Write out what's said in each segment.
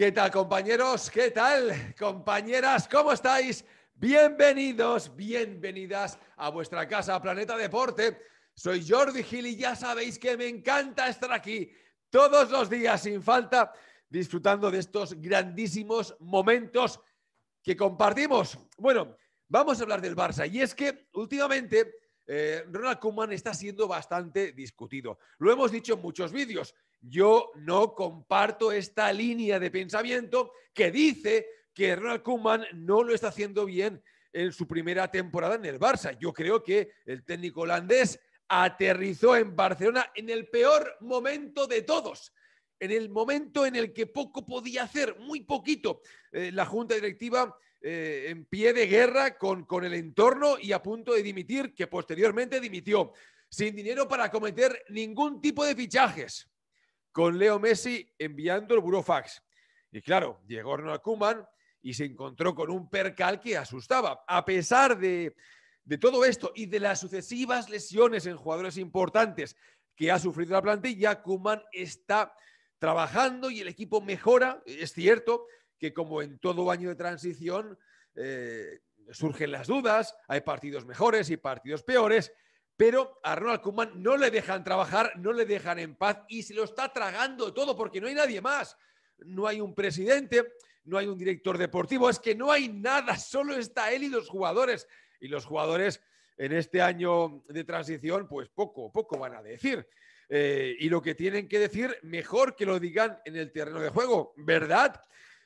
¿Qué tal compañeros? ¿Qué tal compañeras? ¿Cómo estáis? Bienvenidos, bienvenidas a vuestra casa Planeta Deporte. Soy Jordi Gil y ya sabéis que me encanta estar aquí todos los días sin falta disfrutando de estos grandísimos momentos que compartimos. Bueno, vamos a hablar del Barça y es que últimamente eh, Ronald Koeman está siendo bastante discutido. Lo hemos dicho en muchos vídeos yo no comparto esta línea de pensamiento que dice que Ronald Koeman no lo está haciendo bien en su primera temporada en el Barça. Yo creo que el técnico holandés aterrizó en Barcelona en el peor momento de todos, en el momento en el que poco podía hacer, muy poquito. Eh, la junta directiva eh, en pie de guerra con, con el entorno y a punto de dimitir, que posteriormente dimitió, sin dinero para cometer ningún tipo de fichajes con Leo Messi enviando el burofax. Y claro, llegó Ronald Koeman y se encontró con un percal que asustaba. A pesar de, todo esto y de las sucesivas lesiones en jugadores importantes que ha sufrido la plantilla, Kuman está trabajando y el equipo mejora. Es cierto que como en todo año de transición eh, surgen las dudas, hay partidos mejores y partidos peores, pero a Ronald Koeman no le dejan trabajar, no le dejan en paz y se lo está tragando todo porque no hay nadie más. No hay un presidente, no hay un director deportivo, es que no hay nada, solo está él y los jugadores. Y los jugadores en este año de transición, pues poco, poco van a decir. Eh, y lo que tienen que decir, mejor que lo digan en el terreno de juego, ¿verdad?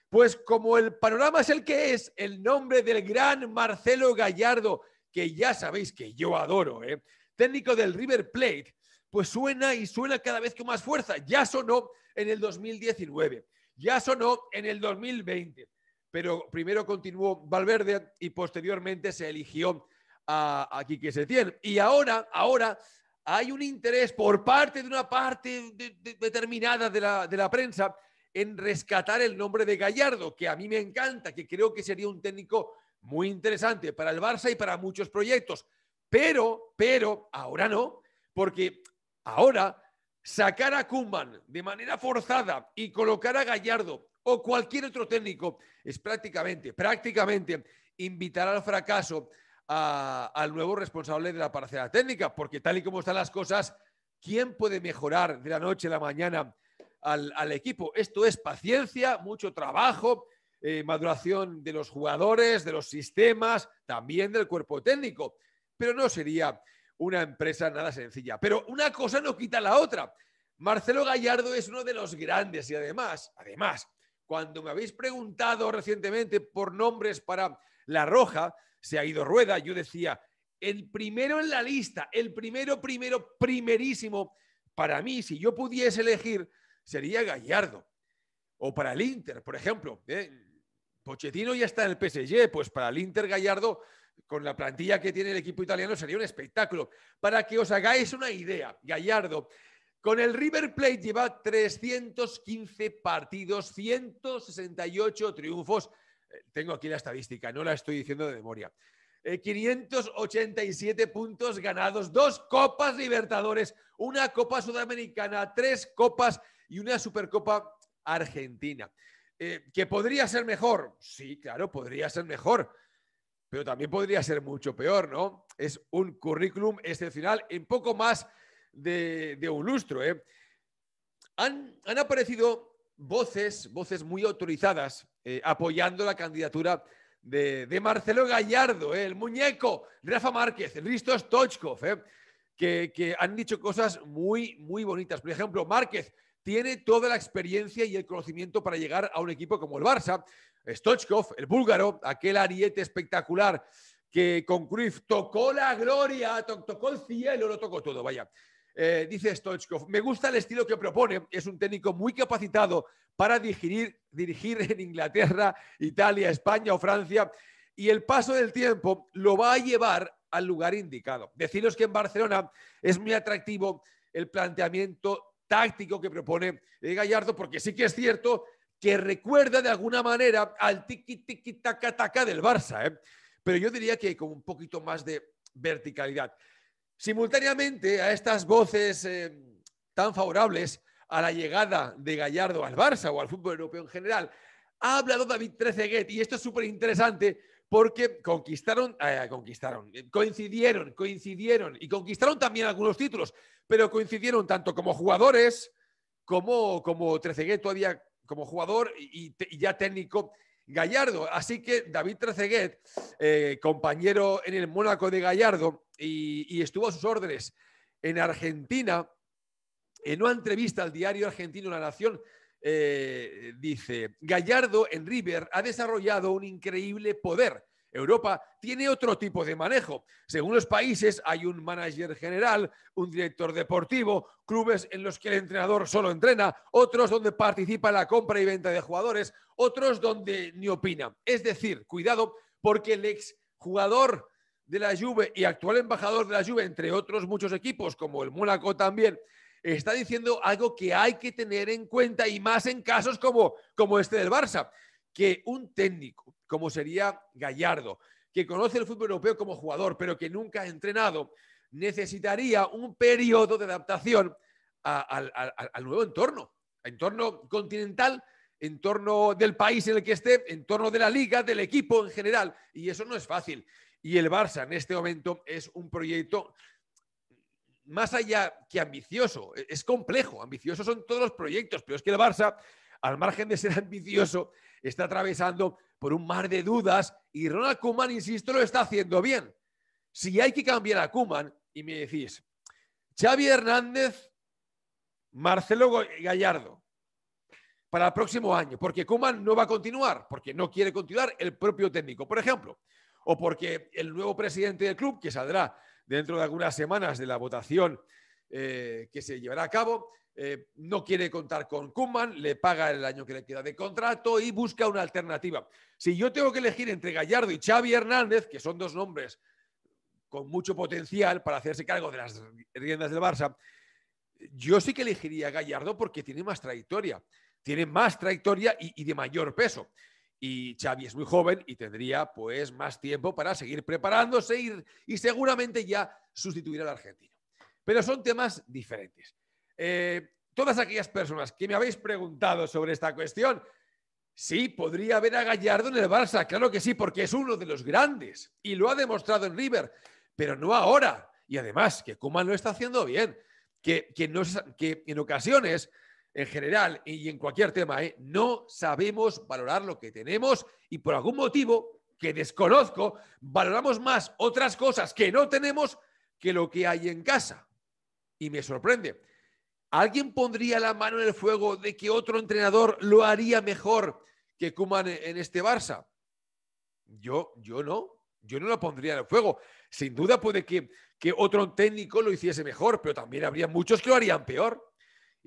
Pues como el panorama es el que es, el nombre del gran Marcelo Gallardo, que ya sabéis que yo adoro, ¿eh? técnico del River Plate, pues suena y suena cada vez con más fuerza. Ya sonó en el 2019, ya sonó en el 2020, pero primero continuó Valverde y posteriormente se eligió a, a Quique Setién. Y ahora, ahora hay un interés por parte de una parte determinada de la, de la prensa en rescatar el nombre de Gallardo, que a mí me encanta, que creo que sería un técnico muy interesante para el Barça y para muchos proyectos. Pero, pero, ahora no, porque ahora sacar a Kuman de manera forzada y colocar a Gallardo o cualquier otro técnico es prácticamente, prácticamente invitar al fracaso al nuevo responsable de la parcela técnica, porque tal y como están las cosas, ¿quién puede mejorar de la noche a la mañana al, equipo? Esto es paciencia, mucho trabajo, eh, maduración de los jugadores, de los sistemas, también del cuerpo técnico pero no sería una empresa nada sencilla. Pero una cosa no quita la otra. Marcelo Gallardo es uno de los grandes y además, además, cuando me habéis preguntado recientemente por nombres para La Roja, se ha ido rueda, yo decía, el primero en la lista, el primero, primero, primerísimo, para mí, si yo pudiese elegir, sería Gallardo. O para el Inter, por ejemplo. ¿eh? Pochettino ya está en el PSG, pues para el Inter Gallardo con la plantilla que tiene el equipo italiano sería un espectáculo. Para que os hagáis una idea, Gallardo, con el River Plate lleva 315 partidos, 168 triunfos. Eh, tengo aquí la estadística, no la estoy diciendo de memoria. 587 eh, puntos ganados, dos Copas Libertadores, una Copa Sudamericana, tres Copas y una Supercopa Argentina. Eh, ¿Que podría ser mejor? Sí, claro, podría ser mejor pero también podría ser mucho peor, ¿no? Es un currículum excepcional en poco más de, un lustro. ¿eh? Han, han, aparecido voces, voces muy autorizadas eh, apoyando la candidatura de, Marcelo Gallardo, ¿eh? el muñeco, Rafa Márquez, Risto Stochkov, ¿eh? que, que, han dicho cosas muy, muy bonitas. Por ejemplo, Márquez tiene toda la experiencia y el conocimiento para llegar a un equipo como el Barça. Stochkov, el búlgaro, aquel ariete espectacular que con Cruyff tocó la gloria, tocó el cielo, lo tocó todo, vaya. Eh, dice Stochkov. me gusta el estilo que propone, es un técnico muy capacitado para dirigir, dirigir en Inglaterra, Italia, España o Francia y el paso del tiempo lo va a llevar al lugar indicado. Deciros que en Barcelona es muy atractivo el planteamiento táctico que propone eh, Gallardo, porque sí que es cierto que recuerda de alguna manera al tiki tiki taca taca del Barça, ¿eh? pero yo diría que con un poquito más de verticalidad. Simultáneamente a estas voces eh, tan favorables a la llegada de Gallardo al Barça o al fútbol europeo en general, ha hablado David Trezeguet y esto es súper interesante porque conquistaron, eh, conquistaron, eh, coincidieron, coincidieron y conquistaron también algunos títulos, pero coincidieron tanto como jugadores como, como todavía como jugador y, ya técnico Gallardo. Así que David Treceguet, eh, compañero en el Mónaco de Gallardo y, y estuvo a sus órdenes en Argentina, en una entrevista al diario argentino La Nación, eh, dice, Gallardo en River ha desarrollado un increíble poder. Europa tiene otro tipo de manejo. Según los países hay un manager general, un director deportivo, clubes en los que el entrenador solo entrena, otros donde participa en la compra y venta de jugadores, otros donde ni opina. Es decir, cuidado porque el ex jugador de la Juve y actual embajador de la Juve, entre otros muchos equipos como el Mónaco también, está diciendo algo que hay que tener en cuenta y más en casos como, este del Barça, que un técnico como sería Gallardo, que conoce el fútbol europeo como jugador, pero que nunca ha entrenado, necesitaría un periodo de adaptación al nuevo entorno, entorno continental, entorno del país en el que esté, entorno de la liga, del equipo en general, y eso no es fácil. Y el Barça en este momento es un proyecto más allá que ambicioso, e, es complejo. Ambiciosos son todos los proyectos, pero es que el Barça, al margen de ser ambicioso, está atravesando por un mar de dudas y Ronald Kuman, insisto, lo está haciendo bien. Si hay que cambiar a Kuman y me decís, Xavi Hernández, Marcelo Gallardo, para el próximo año, porque Kuman no va a continuar, porque no quiere continuar el propio técnico, por ejemplo, o porque el nuevo presidente del club, que saldrá dentro de algunas semanas de la votación eh, que se llevará a cabo. Eh, no quiere contar con Kuman, le paga el año que le queda de contrato y busca una alternativa. Si yo tengo que elegir entre Gallardo y Xavi Hernández, que son dos nombres con mucho potencial para hacerse cargo de las riendas del Barça, yo sí que elegiría Gallardo porque tiene más trayectoria, tiene más trayectoria y de mayor peso y Xavi es muy joven y tendría pues más tiempo para seguir preparándose y, seguramente ya sustituir al argentino. Pero son temas diferentes. Eh, todas aquellas personas que me habéis preguntado sobre esta cuestión, sí, podría haber a Gallardo en el Barça, claro que sí, porque es uno de los grandes y lo ha demostrado en River, pero no ahora. Y además, que Kuman lo está haciendo bien, que, que, no, que en ocasiones en general y en cualquier tema, ¿eh? no sabemos valorar lo que tenemos y por algún motivo que desconozco, valoramos más otras cosas que no tenemos que lo que hay en casa. Y me sorprende. ¿Alguien pondría la mano en el fuego de que otro entrenador lo haría mejor que Kuman en este Barça? Yo, yo no. Yo no lo pondría en el fuego. Sin duda puede que, que otro técnico lo hiciese mejor, pero también habría muchos que lo harían peor.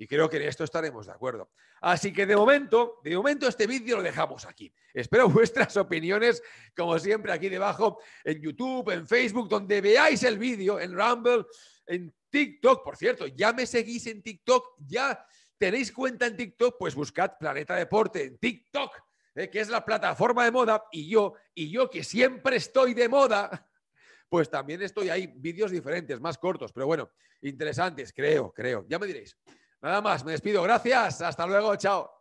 Y creo que en esto estaremos de acuerdo. Así que de momento, de momento este vídeo lo dejamos aquí. Espero vuestras opiniones, como siempre, aquí debajo, en YouTube, en Facebook, donde veáis el vídeo, en Rumble, en TikTok. Por cierto, ya me seguís en TikTok, ya tenéis cuenta en TikTok, pues buscad Planeta Deporte en TikTok, eh, que es la plataforma de moda. Y yo, y yo que siempre estoy de moda, pues también estoy ahí. Vídeos diferentes, más cortos, pero bueno, interesantes, creo, creo. Ya me diréis. Nada más, me despido. Gracias. Hasta luego. Chao.